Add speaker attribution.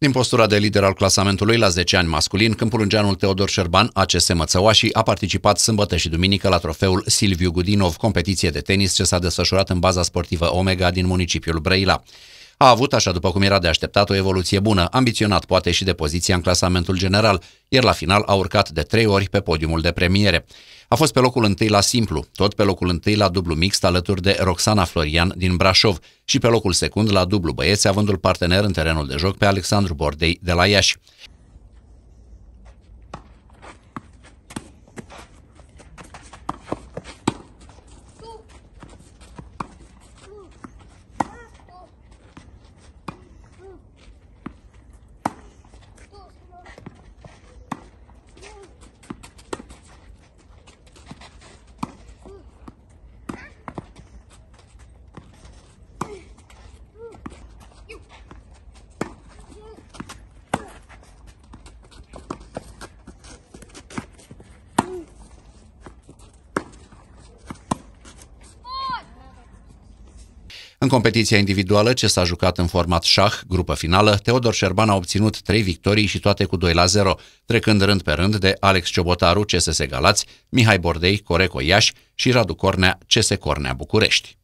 Speaker 1: Din postura de lider al clasamentului la 10 ani masculin, câmpulângeanul Teodor Șerban, ACS și a participat sâmbătă și duminică la trofeul Silviu Gudinov, competiție de tenis ce s-a desfășurat în baza sportivă Omega din municipiul Brăila. A avut, așa după cum era de așteptat, o evoluție bună, ambiționat poate și de poziția în clasamentul general, iar la final a urcat de trei ori pe podiumul de premiere. A fost pe locul întâi la simplu, tot pe locul întâi la dublu mixt alături de Roxana Florian din Brașov și pe locul secund la dublu băieți, avândul partener în terenul de joc pe Alexandru Bordei de la Iași. În competiția individuală, ce s-a jucat în format șah, grupă finală, Teodor Șerban a obținut 3 victorii și toate cu 2 la 0, trecând rând pe rând de Alex Ciobotaru, CSS Galați, Mihai Bordei, Coreco Iași și Radu Cornea, CS Cornea București.